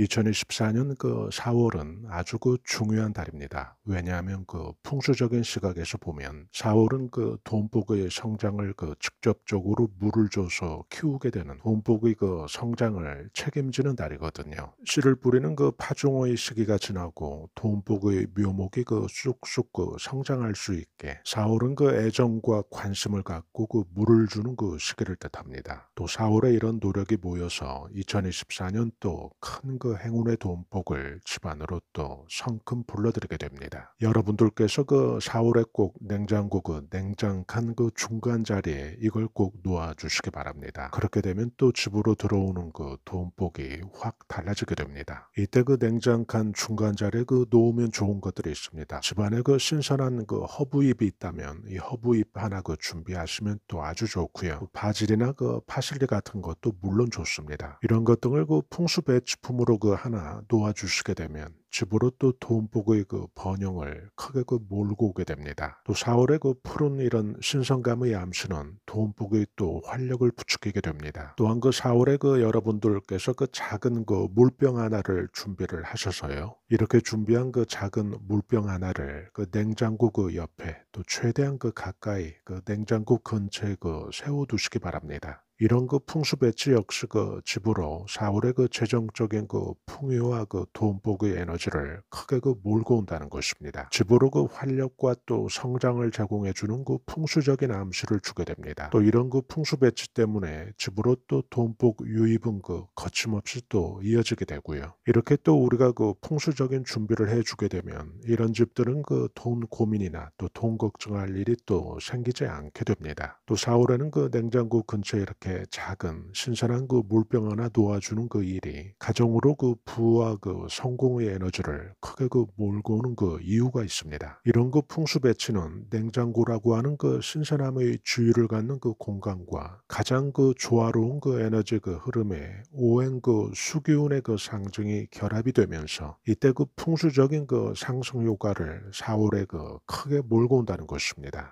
2024년 그 4월은 아주 그 중요한 달입니다. 왜냐하면 그 풍수적인 시각에서 보면 4월은 그 돈복의 성장을 그 직접적으로 물을 줘서 키우게 되는 돈복의 그 성장을 책임지는 달이거든요. 씨를 뿌리는 그 파종의 시기가 지나고 돈복의 묘목이 그 쑥쑥 그 성장할 수 있게 4월은 그 애정과 관심을 갖고 그 물을 주는 그 시기를 뜻합니다. 또 4월에 이런 노력이 모여서 2024년 또큰그 그 행운의 돈복을 집안으로 또 성큼 불러들이게 됩니다. 여러분들께서 그사월에꼭 냉장고 그 냉장칸 그 중간 자리에 이걸 꼭 놓아주시기 바랍니다. 그렇게 되면 또 집으로 들어오는 그 돈복이 확 달라지게 됩니다. 이때 그 냉장칸 중간 자리에 그 놓으면 좋은 것들이 있습니다. 집안에 그 신선한 그 허브잎이 있다면 이 허브잎 하나 그 준비하시면 또 아주 좋고요. 그 바질이나 그 파슬리 같은 것도 물론 좋습니다. 이런 것 등을 그 풍수 배치품으로 블로그 하나 놓아주시게 되면 집으로 또 돈복의 그 번영을 크게 그 몰고 오게 됩니다. 또 사월의 그 푸른 이런 신성감의 암시는 돈복의 또 활력을 부추기게 됩니다. 또한 그 사월에 그 여러분들께서 그 작은 그 물병 하나를 준비를 하셔서요. 이렇게 준비한 그 작은 물병 하나를 그 냉장고 그 옆에 또 최대한 그 가까이 그 냉장고 근처에 그 세워 두시기 바랍니다. 이런 그 풍수 배치 역시 그 집으로 사월의 그 재정적인 그 풍요와 그 돈복의 에너지 에너지를 크게 그 몰고 온다는 것입니다. 집으로 그 활력과 또 성장을 제공해 주는 그 풍수적인 암시를 주게 됩니다. 또 이런 그 풍수 배치 때문에 집으로 또 돈복 유입은 그 거침없이 또 이어지게 되고요. 이렇게 또 우리가 그 풍수적인 준비를 해주게 되면 이런 집들은 그 돈 고민이나 또 돈 걱정할 일이 또 생기지 않게 됩니다. 또 4월에는 그 냉장고 근처에 이렇게 작은 신선한 그 물병 하나 놓아주는 그 일이 가정으로 그 부와 그 성공의 에너지 에너지를 크게 그 몰고 오는 그 이유가 있습니다. 이런 그 풍수 배치는 냉장고라고 하는 그 신선함의 주의를 갖는 그 공간과 가장 그 조화로운 그 에너지 그 흐름에 오행 그 수기운의 그 상징이 결합이 되면서 이때 그 풍수적인 그 상승 효과를 사월에그 크게 몰고 온다는 것입니다.